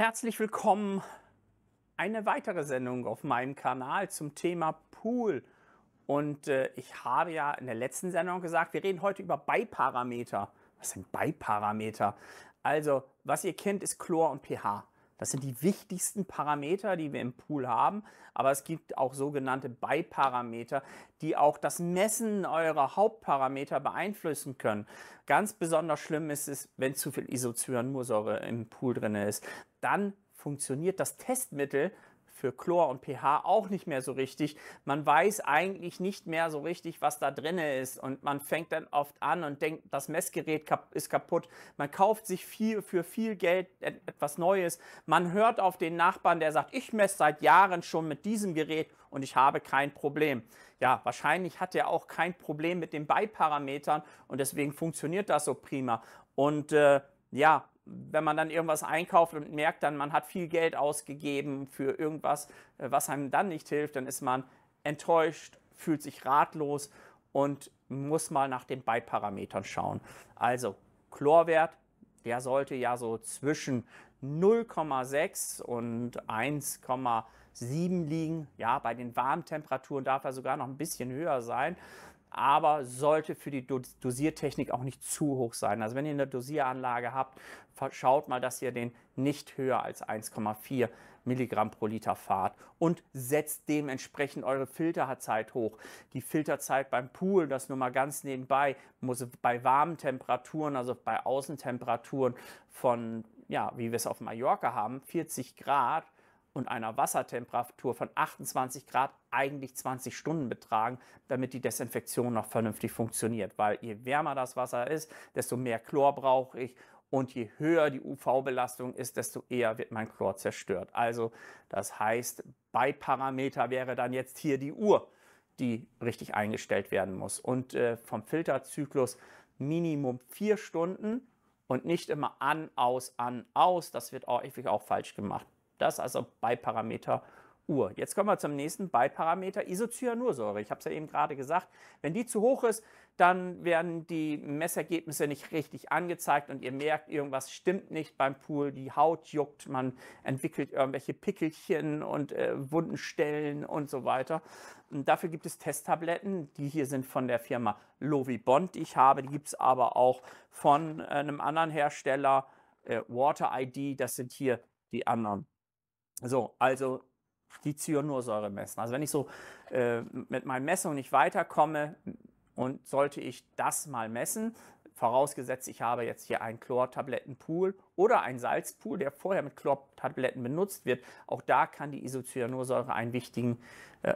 Herzlich willkommen. Eine weitere Sendung auf meinem Kanal zum Thema Pool. Und äh, ich habe ja in der letzten Sendung gesagt, wir reden heute über Beiparameter. Was sind Beiparameter? Also, was ihr kennt, ist Chlor und pH. Das sind die wichtigsten Parameter, die wir im Pool haben. Aber es gibt auch sogenannte Beiparameter, die auch das Messen eurer Hauptparameter beeinflussen können. Ganz besonders schlimm ist es, wenn zu viel Isocyanursäure im Pool drin ist. Dann funktioniert das Testmittel für Chlor und pH auch nicht mehr so richtig. Man weiß eigentlich nicht mehr so richtig, was da drin ist. Und man fängt dann oft an und denkt, das Messgerät ist kaputt. Man kauft sich viel für viel Geld etwas Neues. Man hört auf den Nachbarn, der sagt, ich messe seit Jahren schon mit diesem Gerät und ich habe kein Problem. Ja, wahrscheinlich hat er auch kein Problem mit den Beiparametern und deswegen funktioniert das so prima. Und äh, ja, wenn man dann irgendwas einkauft und merkt dann, man hat viel Geld ausgegeben für irgendwas, äh, was einem dann nicht hilft, dann ist man enttäuscht, fühlt sich ratlos und muss mal nach den Beiparametern schauen. Also Chlorwert, der sollte ja so zwischen 0,6 und 1,7 liegen. Ja, bei den warmen Temperaturen darf er sogar noch ein bisschen höher sein aber sollte für die Dosiertechnik auch nicht zu hoch sein. Also wenn ihr eine Dosieranlage habt, schaut mal, dass ihr den nicht höher als 1,4 Milligramm pro Liter fahrt und setzt dementsprechend eure Filterzeit hoch. Die Filterzeit beim Pool, das nur mal ganz nebenbei, muss bei warmen Temperaturen, also bei Außentemperaturen von, ja, wie wir es auf Mallorca haben, 40 Grad, und einer Wassertemperatur von 28 Grad eigentlich 20 Stunden betragen, damit die Desinfektion noch vernünftig funktioniert. Weil je wärmer das Wasser ist, desto mehr Chlor brauche ich und je höher die UV-Belastung ist, desto eher wird mein Chlor zerstört. Also das heißt, bei Parameter wäre dann jetzt hier die Uhr, die richtig eingestellt werden muss. Und äh, vom Filterzyklus Minimum vier Stunden und nicht immer an, aus, an, aus. Das wird auch häufig auch falsch gemacht. Das also Parameter Uhr. Jetzt kommen wir zum nächsten Beiparameter Isocyanursäure. Ich habe es ja eben gerade gesagt. Wenn die zu hoch ist, dann werden die Messergebnisse nicht richtig angezeigt und ihr merkt, irgendwas stimmt nicht beim Pool. Die Haut juckt, man entwickelt irgendwelche Pickelchen und äh, Wundenstellen und so weiter. Und dafür gibt es Testtabletten. Die hier sind von der Firma Lovi Bond, die ich habe. Die gibt es aber auch von einem anderen Hersteller, äh, Water ID. Das sind hier die anderen so, also die Cyanursäure messen. Also wenn ich so äh, mit meinen Messungen nicht weiterkomme und sollte ich das mal messen, Vorausgesetzt, ich habe jetzt hier einen Chlortablettenpool oder einen Salzpool, der vorher mit Chlortabletten benutzt wird. Auch da kann die Isocyanursäure einen wichtigen, äh,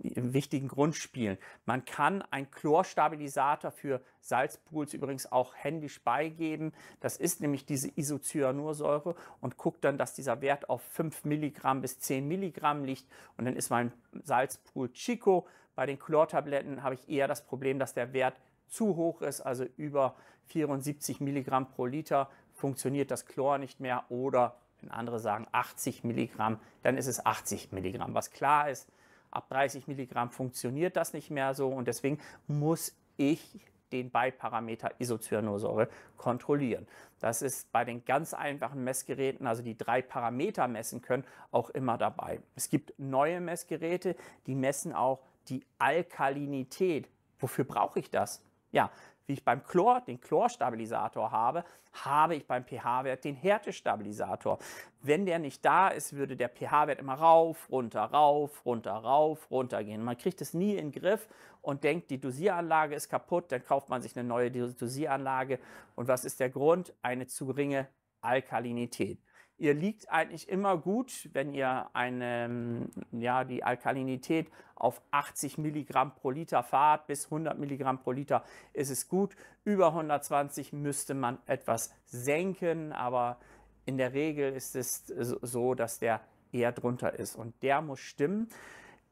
wichtigen Grund spielen. Man kann einen Chlorstabilisator für Salzpools übrigens auch händisch beigeben. Das ist nämlich diese Isocyanursäure und guckt dann, dass dieser Wert auf 5 Milligramm bis 10 Milligramm liegt. Und dann ist mein Salzpool Chico. Bei den Chlortabletten habe ich eher das Problem, dass der Wert zu hoch ist, also über 74 Milligramm pro Liter, funktioniert das Chlor nicht mehr oder wenn andere sagen 80 Milligramm, dann ist es 80 Milligramm. Was klar ist, ab 30 Milligramm funktioniert das nicht mehr so und deswegen muss ich den Beiparameter Isocyanosäure kontrollieren. Das ist bei den ganz einfachen Messgeräten, also die drei Parameter messen können, auch immer dabei. Es gibt neue Messgeräte, die messen auch die Alkalinität. Wofür brauche ich das? Ja, wie ich beim Chlor den Chlorstabilisator habe, habe ich beim pH-Wert den Härtestabilisator. Wenn der nicht da ist, würde der pH-Wert immer rauf, runter, rauf, runter, rauf, runter gehen. Man kriegt es nie in den Griff und denkt, die Dosieranlage ist kaputt, dann kauft man sich eine neue Dosieranlage. Und was ist der Grund? Eine zu geringe Alkalinität ihr liegt eigentlich immer gut, wenn ihr eine, ähm, ja, die Alkalinität auf 80 Milligramm pro Liter fahrt, bis 100 Milligramm pro Liter ist es gut. Über 120 müsste man etwas senken, aber in der Regel ist es so, dass der eher drunter ist und der muss stimmen.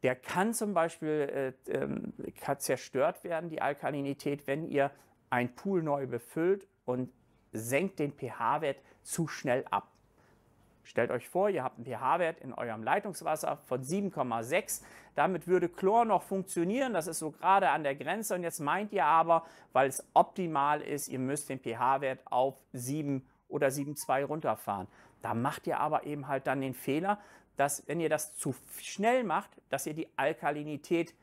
Der kann zum Beispiel äh, äh, kann zerstört werden, die Alkalinität, wenn ihr ein Pool neu befüllt und senkt den pH-Wert zu schnell ab Stellt euch vor, ihr habt einen pH-Wert in eurem Leitungswasser von 7,6. Damit würde Chlor noch funktionieren. Das ist so gerade an der Grenze. Und jetzt meint ihr aber, weil es optimal ist, ihr müsst den pH-Wert auf 7 oder 7,2 runterfahren. Da macht ihr aber eben halt dann den Fehler, dass wenn ihr das zu schnell macht, dass ihr die Alkalinität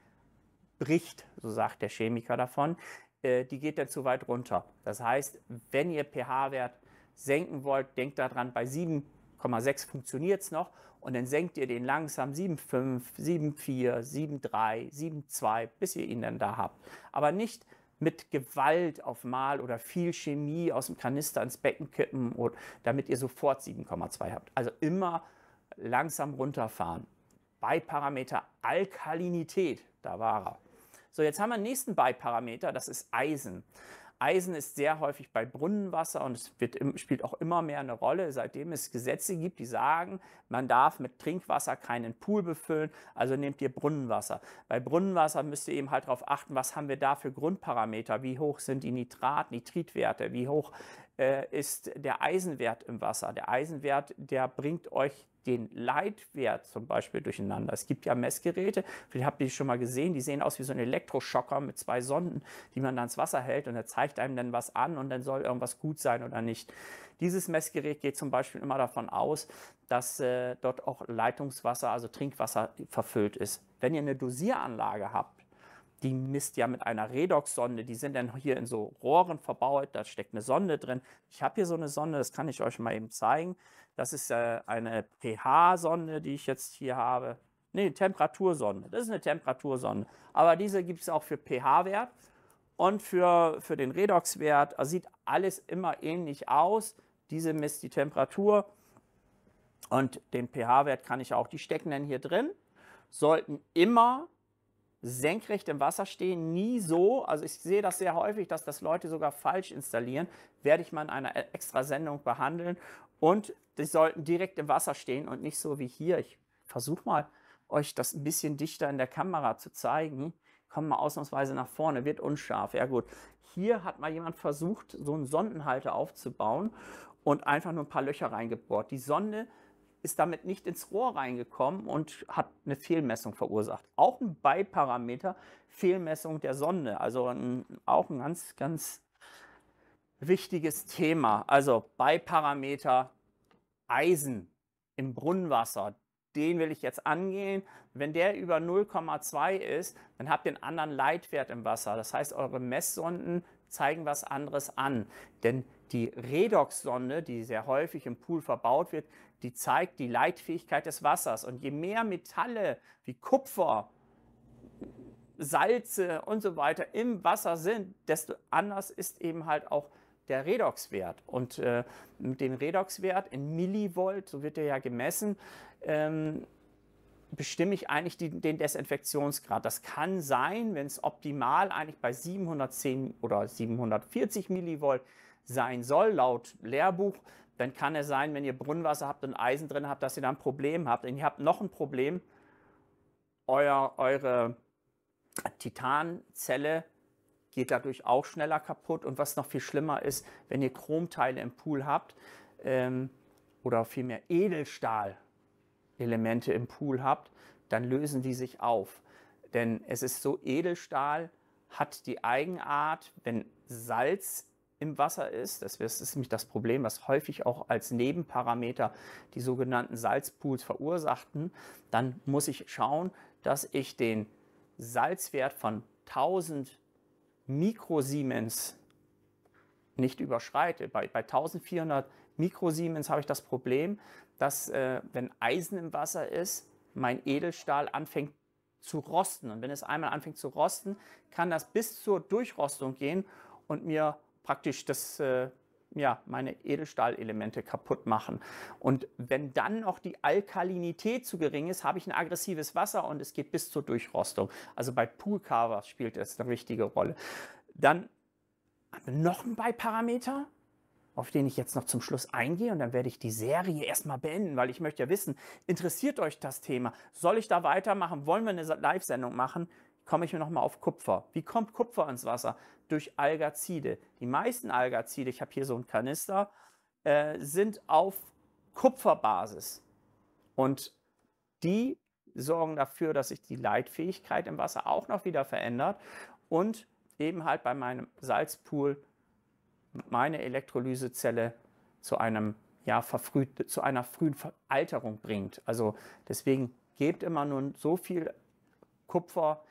bricht, so sagt der Chemiker davon. Äh, die geht dann zu weit runter. Das heißt, wenn ihr pH-Wert senken wollt, denkt daran, bei 7 5,6 funktioniert es noch und dann senkt ihr den langsam 7,5, 7,4, 7,3, 7,2, bis ihr ihn dann da habt. Aber nicht mit Gewalt auf Mal oder viel Chemie aus dem Kanister ins Becken kippen, und, damit ihr sofort 7,2 habt. Also immer langsam runterfahren. Beiparameter Alkalinität, da war er. So, jetzt haben wir den nächsten Beiparameter, das ist Eisen. Eisen ist sehr häufig bei Brunnenwasser und es wird, spielt auch immer mehr eine Rolle, seitdem es Gesetze gibt, die sagen, man darf mit Trinkwasser keinen Pool befüllen, also nehmt ihr Brunnenwasser. Bei Brunnenwasser müsst ihr eben halt darauf achten, was haben wir da für Grundparameter, wie hoch sind die Nitrat-, Nitritwerte, wie hoch äh, ist der Eisenwert im Wasser. Der Eisenwert, der bringt euch den Leitwert zum Beispiel durcheinander. Es gibt ja Messgeräte, vielleicht habt ihr die schon mal gesehen, die sehen aus wie so ein Elektroschocker mit zwei Sonden, die man dann ins Wasser hält und er zeigt einem dann was an und dann soll irgendwas gut sein oder nicht. Dieses Messgerät geht zum Beispiel immer davon aus, dass äh, dort auch Leitungswasser, also Trinkwasser verfüllt ist. Wenn ihr eine Dosieranlage habt, die misst ja mit einer Redox-Sonde. Die sind dann hier in so Rohren verbaut. Da steckt eine Sonde drin. Ich habe hier so eine Sonde, das kann ich euch mal eben zeigen. Das ist äh, eine pH-Sonde, die ich jetzt hier habe. Nee, Temperatursonde. Das ist eine Temperatursonde. Aber diese gibt es auch für pH-Wert und für, für den Redox-Wert. Also sieht alles immer ähnlich aus. Diese misst die Temperatur und den pH-Wert kann ich auch. Die stecken dann hier drin, sollten immer senkrecht im Wasser stehen, nie so. Also ich sehe das sehr häufig, dass das Leute sogar falsch installieren. Werde ich mal in einer extra Sendung behandeln. Und die sollten direkt im Wasser stehen und nicht so wie hier. Ich versuche mal, euch das ein bisschen dichter in der Kamera zu zeigen. Kommen mal ausnahmsweise nach vorne, wird unscharf. Ja gut, hier hat mal jemand versucht, so einen Sondenhalter aufzubauen und einfach nur ein paar Löcher reingebohrt. Die Sonde ist damit nicht ins Rohr reingekommen und hat eine Fehlmessung verursacht. Auch ein Beiparameter, Fehlmessung der Sonde. Also ein, auch ein ganz, ganz wichtiges Thema. Also Beiparameter Eisen im Brunnenwasser den will ich jetzt angehen. Wenn der über 0,2 ist, dann habt ihr einen anderen Leitwert im Wasser. Das heißt, eure Messsonden zeigen was anderes an. Denn die Redox-Sonde, die sehr häufig im Pool verbaut wird, die zeigt die Leitfähigkeit des Wassers. Und je mehr Metalle wie Kupfer, Salze und so weiter im Wasser sind, desto anders ist eben halt auch die der Redoxwert. Und äh, mit dem Redoxwert in Millivolt, so wird er ja gemessen, ähm, bestimme ich eigentlich die, den Desinfektionsgrad. Das kann sein, wenn es optimal eigentlich bei 710 oder 740 Millivolt sein soll, laut Lehrbuch, dann kann es sein, wenn ihr Brunnenwasser habt und Eisen drin habt, dass ihr da ein Problem habt. Und ihr habt noch ein Problem, euer, eure Titanzelle geht dadurch auch schneller kaputt. Und was noch viel schlimmer ist, wenn ihr Chromteile im Pool habt ähm, oder vielmehr Edelstahl-Elemente im Pool habt, dann lösen die sich auf. Denn es ist so, Edelstahl hat die Eigenart, wenn Salz im Wasser ist, das ist nämlich das Problem, was häufig auch als Nebenparameter die sogenannten Salzpools verursachten, dann muss ich schauen, dass ich den Salzwert von 1000 Mikrosiemens nicht überschreite. Bei, bei 1400 Mikrosiemens habe ich das Problem, dass äh, wenn Eisen im Wasser ist, mein Edelstahl anfängt zu rosten. Und wenn es einmal anfängt zu rosten, kann das bis zur Durchrostung gehen und mir praktisch das, äh, ja, meine Edelstahlelemente kaputt machen. Und wenn dann noch die Alkalinität zu gering ist, habe ich ein aggressives Wasser und es geht bis zur Durchrostung. Also bei Pool Carver spielt es eine wichtige Rolle. Dann noch ein Beiparameter, auf den ich jetzt noch zum Schluss eingehe und dann werde ich die Serie erstmal beenden, weil ich möchte ja wissen, interessiert euch das Thema? Soll ich da weitermachen? Wollen wir eine Live-Sendung machen? komme ich mir nochmal auf Kupfer. Wie kommt Kupfer ins Wasser? Durch Algazide. Die meisten Algazide, ich habe hier so einen Kanister, äh, sind auf Kupferbasis. Und die sorgen dafür, dass sich die Leitfähigkeit im Wasser auch noch wieder verändert und eben halt bei meinem Salzpool meine Elektrolysezelle zu einem ja, verfrüht, zu einer frühen Veralterung bringt. Also deswegen gebt immer nur so viel Kupfer,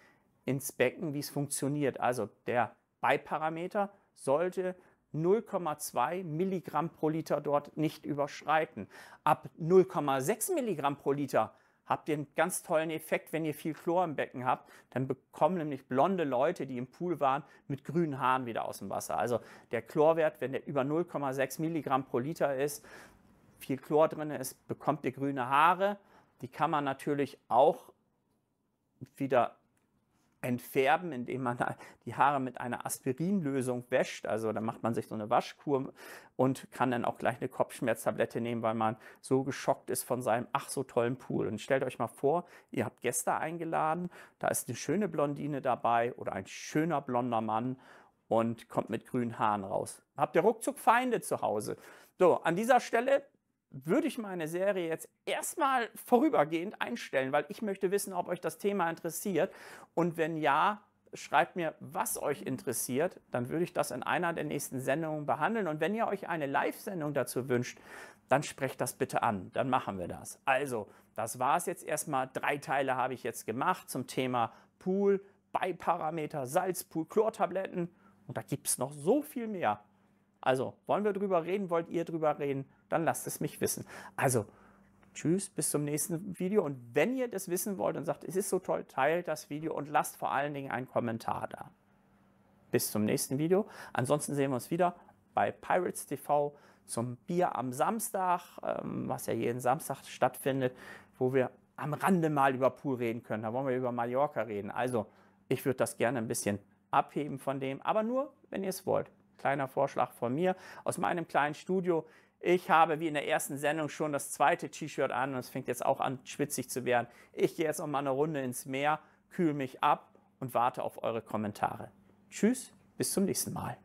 ins Becken, wie es funktioniert. Also der Beiparameter sollte 0,2 Milligramm pro Liter dort nicht überschreiten. Ab 0,6 Milligramm pro Liter habt ihr einen ganz tollen Effekt, wenn ihr viel Chlor im Becken habt. Dann bekommen nämlich blonde Leute, die im Pool waren, mit grünen Haaren wieder aus dem Wasser. Also der Chlorwert, wenn der über 0,6 Milligramm pro Liter ist, viel Chlor drin ist, bekommt ihr grüne Haare. Die kann man natürlich auch wieder entfärben, indem man die Haare mit einer Aspirinlösung wäscht. Also da macht man sich so eine Waschkur und kann dann auch gleich eine Kopfschmerztablette nehmen, weil man so geschockt ist von seinem ach so tollen Pool. Und stellt euch mal vor, ihr habt Gäste eingeladen, da ist eine schöne Blondine dabei oder ein schöner blonder Mann und kommt mit grünen Haaren raus. Habt ihr ruckzuck Feinde zu Hause. So, an dieser Stelle würde ich meine Serie jetzt erstmal vorübergehend einstellen, weil ich möchte wissen, ob euch das Thema interessiert. Und wenn ja, schreibt mir, was euch interessiert, dann würde ich das in einer der nächsten Sendungen behandeln. Und wenn ihr euch eine Live-Sendung dazu wünscht, dann sprecht das bitte an, dann machen wir das. Also, das war es jetzt erstmal. Drei Teile habe ich jetzt gemacht zum Thema Pool, Beiparameter, Salzpool, Chlortabletten. Und da gibt es noch so viel mehr. Also, wollen wir drüber reden? Wollt ihr drüber reden? Dann lasst es mich wissen. Also, tschüss, bis zum nächsten Video. Und wenn ihr das wissen wollt und sagt, es ist so toll, teilt das Video und lasst vor allen Dingen einen Kommentar da. Bis zum nächsten Video. Ansonsten sehen wir uns wieder bei Pirates TV zum Bier am Samstag, ähm, was ja jeden Samstag stattfindet, wo wir am Rande mal über Pool reden können. Da wollen wir über Mallorca reden. Also, ich würde das gerne ein bisschen abheben von dem, aber nur, wenn ihr es wollt kleiner Vorschlag von mir aus meinem kleinen Studio. Ich habe wie in der ersten Sendung schon das zweite T-Shirt an und es fängt jetzt auch an, schwitzig zu werden. Ich gehe jetzt noch mal eine Runde ins Meer, kühle mich ab und warte auf eure Kommentare. Tschüss, bis zum nächsten Mal.